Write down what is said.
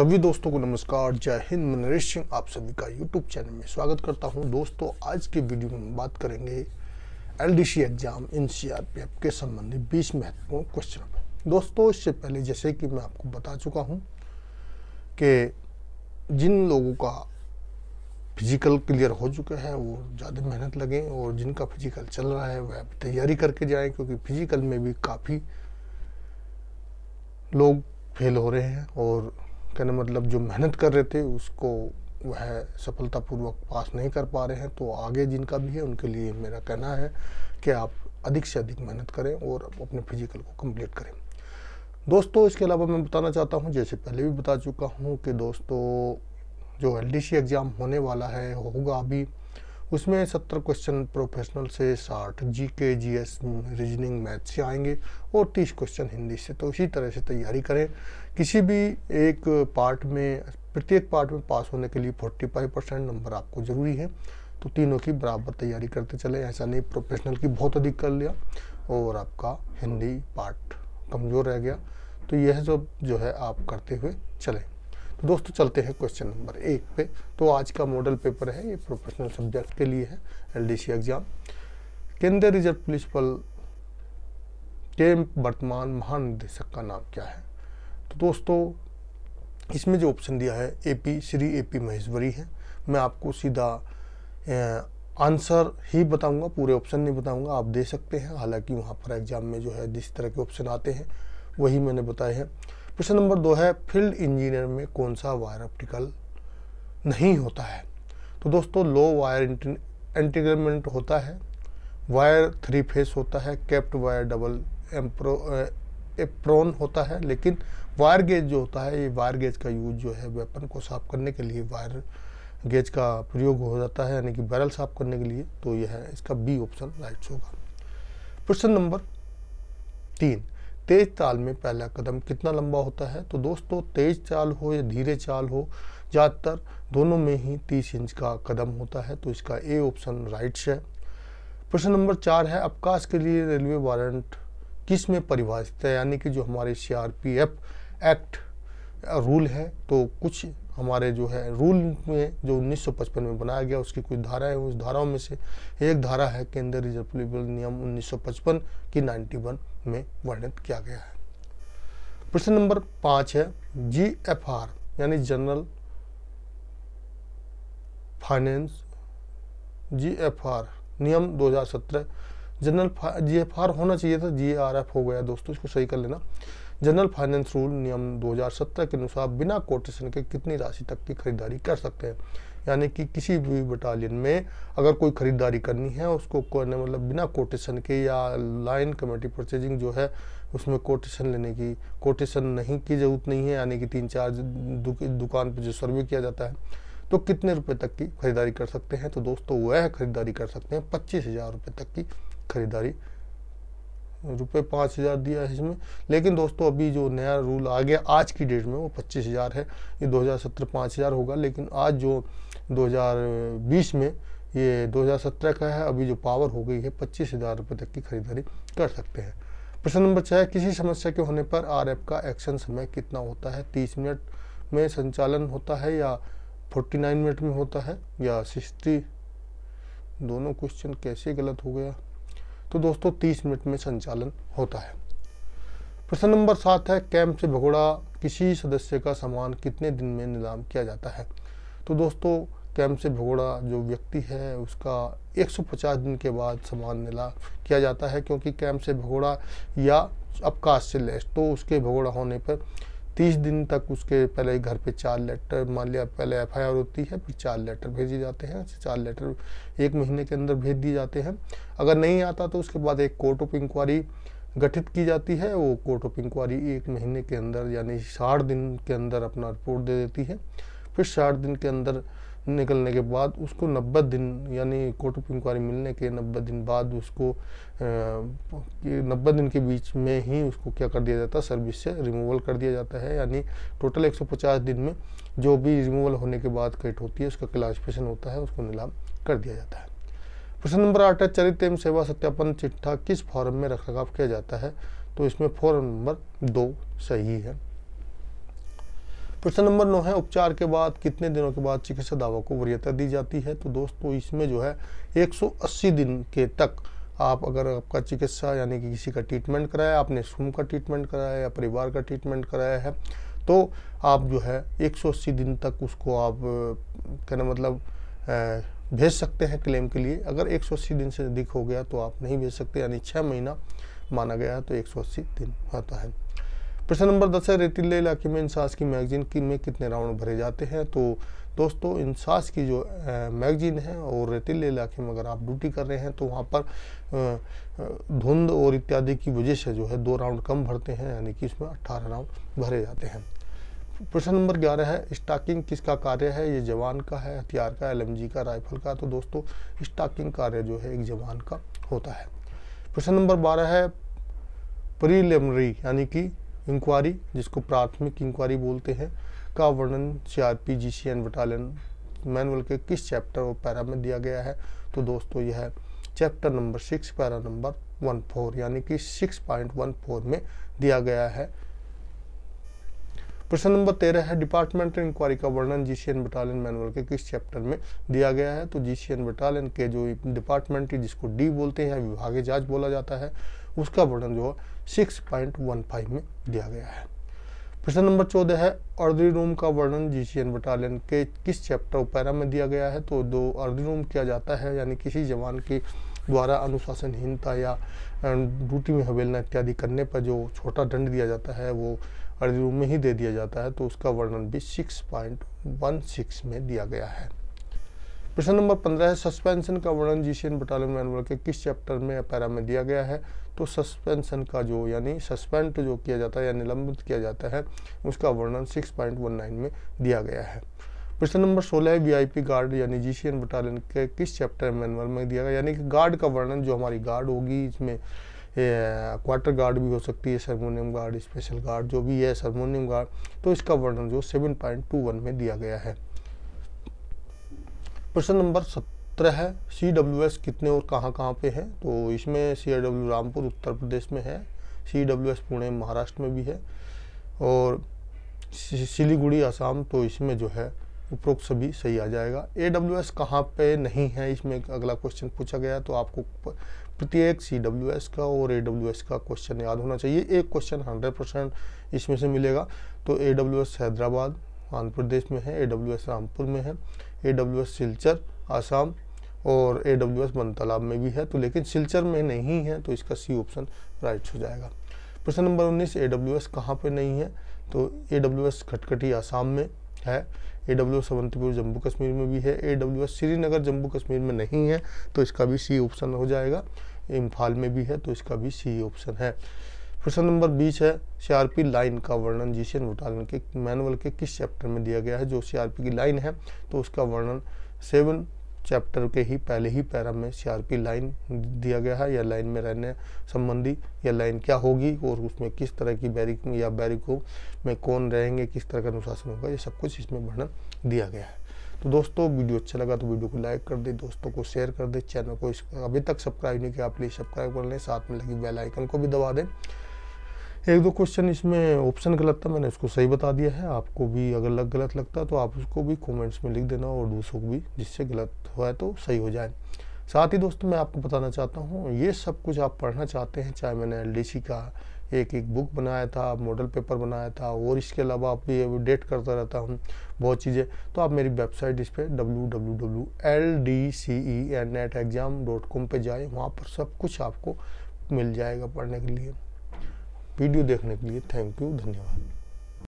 सभी दोस्तों को नमस्कार जय हिंद मैं नरेश सिंह आप सभी का यूट्यूब चैनल में स्वागत करता हूं दोस्तों आज के वीडियो में बात करेंगे एलडीसी एग्जाम एफ के संबंधित 20 महत्वपूर्ण क्वेश्चन दोस्तों इससे पहले जैसे कि मैं आपको बता चुका हूं कि जिन लोगों का फिजिकल क्लियर हो चुके हैं वो ज़्यादा मेहनत लगें और जिनका फिजिकल चल रहा है वह तैयारी करके जाएँ क्योंकि फिजिकल में भी काफ़ी लोग फेल हो रहे हैं और कहने मतलब जो मेहनत कर रहे थे उसको वह सफलतापूर्वक पास नहीं कर पा रहे हैं तो आगे जिनका भी है उनके लिए मेरा कहना है कि आप अधिक से अधिक मेहनत करें और अपने फिजिकल को कंप्लीट करें दोस्तों इसके अलावा मैं बताना चाहता हूं जैसे पहले भी बता चुका हूं कि दोस्तों जो एल एग्ज़ाम होने वाला है होगा अभी उसमें सत्तर क्वेश्चन प्रोफेशनल से साठ जी के जी एस रीजनिंग मैथ से आएंगे और तीस क्वेश्चन हिंदी से तो इसी तरह से तैयारी करें किसी भी एक पार्ट में प्रत्येक पार्ट में पास होने के लिए फोर्टी फाइव परसेंट नंबर आपको ज़रूरी है तो तीनों की बराबर तैयारी करते चले ऐसा नहीं प्रोफेशनल की बहुत अधिक कर लिया और आपका हिंदी पार्ट कमज़ोर रह गया तो यह सब जो है आप करते हुए चलें तो दोस्तों चलते हैं क्वेश्चन नंबर एक पे तो आज का मॉडल पेपर है ये प्रोफेशनल सब्जेक्ट के लिए है एलडीसी एग्जाम केंद्रीय रिजर्व पुलिस बल के वर्तमान महानिदेशक का नाम क्या है तो दोस्तों इसमें जो ऑप्शन दिया है एपी श्री एपी महेश्वरी है मैं आपको सीधा आंसर ही बताऊंगा पूरे ऑप्शन नहीं बताऊंगा आप दे सकते हैं हालांकि वहाँ पर एग्जाम में जो है जिस तरह के ऑप्शन आते हैं वही मैंने बताए हैं क्वेश्चन नंबर दो है फील्ड इंजीनियर में कौन सा वायर ऑप्टिकल नहीं होता है तो दोस्तों लो वायर एंटीग्रमेंट होता है वायर थ्री फेस होता है कैप्ट वायर डबल एम्प्रो एप्रोन होता है लेकिन वायर गेज जो होता है ये वायर गेज का यूज जो है वेपन को साफ करने के लिए वायर गेज का प्रयोग हो जाता है यानी कि बैरल साफ करने के लिए तो यह है इसका बी ऑप्शन राइट होगा क्वेश्चन नंबर तीन तेज चाल में पहला कदम कितना लंबा होता है तो दोस्तों तेज चाल हो या धीरे चाल हो ज़्यादातर दोनों में ही तीस इंच का कदम होता है तो इसका ए ऑप्शन राइट है प्रश्न नंबर चार है अवकाश के लिए रेलवे वारंट किस में परिभाषित है यानी कि जो हमारे सी एक्ट रूल है तो कुछ हमारे जो है रूल में जो 1955 में बनाया गया उसकी कुछ धाराएं उस धाराओं में से एक धारा है केंद्रीय रिजर्व पुलिस नियम 1955 की 91 में वर्णित किया गया है प्रश्न नंबर पांच है जी यानी जनरल फाइनेंस जी नियम 2017 जनरल जी एफ आर होना चाहिए था जी आर एफ हो गया दोस्तों इसको सही कर लेना जनरल फाइनेंस रूल नियम 2017 के अनुसार बिना कोटेशन के कितनी राशि तक की खरीदारी कर सकते हैं यानी कि किसी भी बटालियन में अगर कोई ख़रीदारी करनी है उसको करने मतलब बिना कोटेशन के या लाइन कमेटी परचेजिंग जो है उसमें कोटेशन लेने की कोटेशन नहीं की ज़रूरत नहीं है यानी कि तीन चार दु, दुकान पर जो सर्वे किया जाता है तो कितने रुपए तक की खरीदारी कर सकते हैं तो दोस्तों वह खरीदारी कर सकते हैं पच्चीस हज़ार रुपये तक की खरीदारी रुपये पाँच हज़ार दिया है इसमें लेकिन दोस्तों अभी जो नया रूल आ गया आज की डेट में वो पच्चीस हज़ार है ये दो हज़ार सत्रह पाँच हज़ार होगा लेकिन आज जो दो हज़ार बीस में ये दो हज़ार सत्रह का है अभी जो पावर हो गई है पच्चीस हज़ार रुपये तक की खरीदारी कर सकते हैं प्रश्न नंबर छः किसी समस्या के होने पर आर का एक्शन समय कितना होता है तीस मिनट में संचालन होता है या फोर्टी नाइन मिनट में होता है या सिक्सटी दोनों क्वेश्चन कैसे गलत हो गया तो दोस्तों तीस मिनट में संचालन होता है प्रश्न नंबर सात है कैंप से भगोड़ा किसी सदस्य का सामान कितने दिन में नीलाम किया जाता है तो दोस्तों कैंप से भगोड़ा जो व्यक्ति है उसका 150 दिन के बाद सामान नीलाम किया जाता है क्योंकि कैंप से भगोड़ा या अवकाश से लेस तो उसके भगोड़ा होने पर तीस दिन तक उसके पहले घर पे चार लेटर मान लिया पहले एफ होती है फिर चार लेटर भेजे जाते हैं चार लेटर एक महीने के अंदर भेज दिए जाते हैं अगर नहीं आता तो उसके बाद एक कोर्ट ऑफ इंक्वायरी गठित की जाती है वो कोर्ट ऑफ इंक्वायरी एक महीने के अंदर यानी साठ दिन के अंदर अपना रिपोर्ट दे देती है फिर साठ दिन के अंदर निकलने के बाद उसको नब्बे दिन यानी कोर्ट ऑफ इंक्वायरी मिलने के नब्बे दिन बाद उसको नब्बे दिन के बीच में ही उसको क्या कर दिया जाता है सर्विस से रिमूवल कर दिया जाता है यानी टोटल 150 दिन में जो भी रिमूवल होने के बाद कट होती है उसका क्लासिफिकेशन होता है उसको नीलाम कर दिया जाता है प्रश्न नंबर आठ है चरित्र एवं सेवा सत्यापन चिट्ठा किस फॉर्म में रख किया जाता है तो इसमें फॉर्म नंबर दो सही है प्रश्न नंबर नौ है उपचार के बाद कितने दिनों के बाद चिकित्सा दावा को वरीयता दी जाती है तो दोस्तों इसमें जो है 180 दिन के तक आप अगर आपका चिकित्सा यानी कि किसी का ट्रीटमेंट कराया आपने स्वयं का ट्रीटमेंट कराया या परिवार का ट्रीटमेंट कराया है तो आप जो है 180 दिन तक उसको आप कहना मतलब भेज सकते हैं क्लेम के लिए अगर 180 दिन से अधिक हो गया तो आप नहीं भेज सकते यानी छः महीना माना गया है तो 180 दिन होता है प्रश्न नंबर दस है रेतीले इलाके में इंसास की मैगजीन की में कितने राउंड भरे जाते हैं तो दोस्तों इंसास की जो मैगजीन है और रेतीले इलाके में अगर आप ड्यूटी कर रहे हैं तो वहाँ पर धुंध और इत्यादि की वजह से जो है दो राउंड कम भरते हैं यानी कि इसमें अट्ठारह राउंड भरे जाते हैं प्रश्न नंबर ग्यारह है स्टाकिंग किसका कार्य है ये जवान का है हथियार का एलएमजी का राइफल का तो दोस्तों स्टाकिंग कार्य जो है एक जवान का होता है प्रश्न नंबर बारह है प्रीलिमरी यानी कि इंक्वायरी जिसको प्राथमिक इंक्वायरी बोलते हैं का वर्णन सीआरपी जीसीएन बटालियन मैनुअल के किस चैप्टर और पैरा में दिया गया है तो दोस्तों यह chapter number six para number one four यानी कि सिक्स पॉइंट वन फोर में दिया गया है प्रश्न नंबर तेरह है डिपार्टमेंटल इंक्वायरी का वर्णन जीसीएन बटालियन मैनुअल के किस चैप्टर में दिया गया है तो जीसीएन बटालियन के जो डिपार्टमेंट जिसको डी बोलते हैं विभागीय जांच बोला जाता है उसका वर्णन जो है सिक्स पॉइंट वन फाइव में दिया गया है प्रश्न नंबर चौदह है अर्दी रूम का वर्णन जीसीएन बटालियन के किस चैप्टर पैरा में दिया गया है तो दो अर्दी रूम किया जाता है यानी किसी जवान की द्वारा अनुशासनहीनता या ड्यूटी में हवेलना इत्यादि करने पर जो छोटा दंड दिया जाता है वो अर्जुन में ही दे दिया जाता है तो उसका वर्णन भी 6.16 में दिया गया है प्रश्न नंबर पंद्रह है सस्पेंशन का वर्णन जीशियन बटालियन मैनुअल के किस चैप्टर में पैरा में दिया गया है तो सस्पेंशन का जो यानी सस्पेंड जो किया जाता है या निलंबित किया जाता है उसका वर्णन 6.19 में दिया गया है प्रश्न नंबर सोलह है वीआईपी गार्ड यानी जीशियन बटालियन के किस चैप्टर मैनुअल में दिया गया यानी कि गार्ड का वर्णन जो हमारी गार्ड होगी इसमें क्वार्टर गार्ड भी हो सकती है सरमोनियम गार्ड स्पेशल गार्ड जो भी है सरमोनियम गार्ड तो इसका वर्णन जो 7.21 में दिया गया है प्रश्न नंबर सत्रह है सी डब्ल्यू एस कितने और कहाँ कहाँ पे हैं तो इसमें सी डब्ल्यू रामपुर उत्तर प्रदेश में है C W S Pune Maharashtra में भी है और सिलीगुड़ी आसाम तो इसमें जो है उपरोक्त सभी सही आ जाएगा ए डब्ल्यू एस कहाँ पर नहीं है इसमें अगला क्वेश्चन पूछा गया तो आपको प्रत्येक सी डब्ल्यू एस का और ए डब्ल्यू एस का क्वेश्चन याद होना चाहिए एक क्वेश्चन हंड्रेड परसेंट इसमें से मिलेगा तो A W S Hyderabad Andhra Pradesh में है ए डब्ल्यू एस रामपुर में है A W S Silchar Assam और ए डब्ल्यू एस बनतालाब में भी है तो लेकिन सिलचर में नहीं है तो इसका सी ऑप्शन राइट हो जाएगा प्रश्न नंबर उन्नीस ए डब्ल्यू एस कहाँ पर नहीं है तो A W S Khatkhati Assam में है ए डब्ल्यू अवंतीपुर जम्मू कश्मीर में भी है A W S Srinagar Jammu Kashmir में नहीं है तो इसका भी सी ऑप्शन हो जाएगा इम्फाल में भी है तो इसका भी सी ऑप्शन है प्रश्न नंबर बीस है सीआरपी लाइन का वर्णन जीसीएन घोटालन के मैनुअल के किस चैप्टर में दिया गया है जो सीआरपी की लाइन है तो उसका वर्णन सेवन चैप्टर के ही पहले ही पैरा में सीआरपी लाइन दिया गया है या लाइन में रहने संबंधी या लाइन क्या होगी और उसमें किस तरह की बैरिक या बैरिकों में कौन रहेंगे किस तरह का अनुशासन होगा ये सब कुछ इसमें वर्णन दिया गया है तो दोस्तों वीडियो अच्छा लगा तो वीडियो को लाइक कर दे दोस्तों को शेयर कर दे चैनल को इस अभी तक सब्सक्राइब नहीं किया प्लीज़ सब्सक्राइब कर लें साथ में लगी बेल आइकन को भी दबा दें एक दो क्वेश्चन इसमें ऑप्शन गलत था मैंने उसको सही बता दिया है आपको भी अगर लग गलत लगता तो आप उसको भी कमेंट्स में लिख देना और दूसरों को भी जिससे गलत हुआ तो सही हो जाए साथ ही दोस्तों मैं आपको बताना चाहता हूँ ये सब कुछ आप पढ़ना चाहते हैं चाहे मैंने एल का एक एक बुक बनाया था मॉडल पेपर बनाया था और इसके अलावा आप भी अपडेट करता रहता हूँ बहुत चीज़ें तो आप मेरी वेबसाइट इस पर W W W L D C E N at exam dot com पर जाए वहाँ पर सब कुछ आपको मिल जाएगा पढ़ने के लिए वीडियो देखने के लिए थैंक यू धन्यवाद